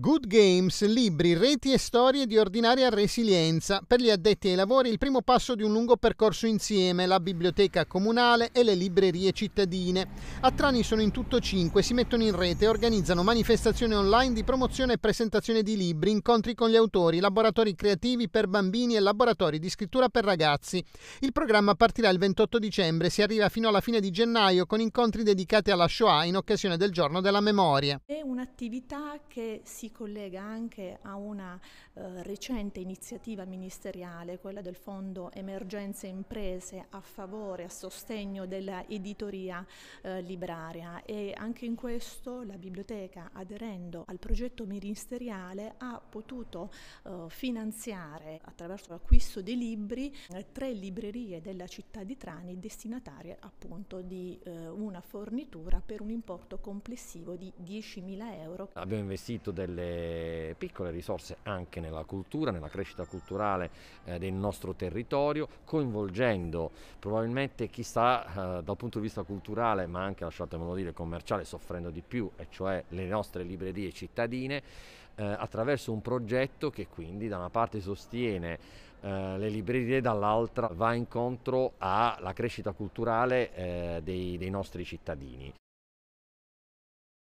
Good Games, libri, reti e storie di ordinaria resilienza. Per gli addetti ai lavori il primo passo di un lungo percorso insieme, la biblioteca comunale e le librerie cittadine. A Trani sono in tutto cinque, si mettono in rete e organizzano manifestazioni online di promozione e presentazione di libri, incontri con gli autori, laboratori creativi per bambini e laboratori di scrittura per ragazzi. Il programma partirà il 28 dicembre, si arriva fino alla fine di gennaio con incontri dedicati alla Shoah in occasione del giorno della memoria. È un'attività che si collega anche a una eh, recente iniziativa ministeriale, quella del Fondo Emergenze Imprese a favore, a sostegno dell'editoria eh, libraria e anche in questo la biblioteca aderendo al progetto ministeriale ha potuto eh, finanziare attraverso l'acquisto dei libri eh, tre librerie della città di Trani destinatarie appunto di eh, una fornitura per un importo complessivo di 10.000 euro. Abbiamo investito del delle piccole risorse anche nella cultura, nella crescita culturale eh, del nostro territorio, coinvolgendo probabilmente chi sta eh, dal punto di vista culturale, ma anche lasciatemelo dire commerciale, soffrendo di più, e cioè le nostre librerie cittadine, eh, attraverso un progetto che quindi da una parte sostiene Uh, le librerie dall'altra va incontro alla crescita culturale uh, dei, dei nostri cittadini.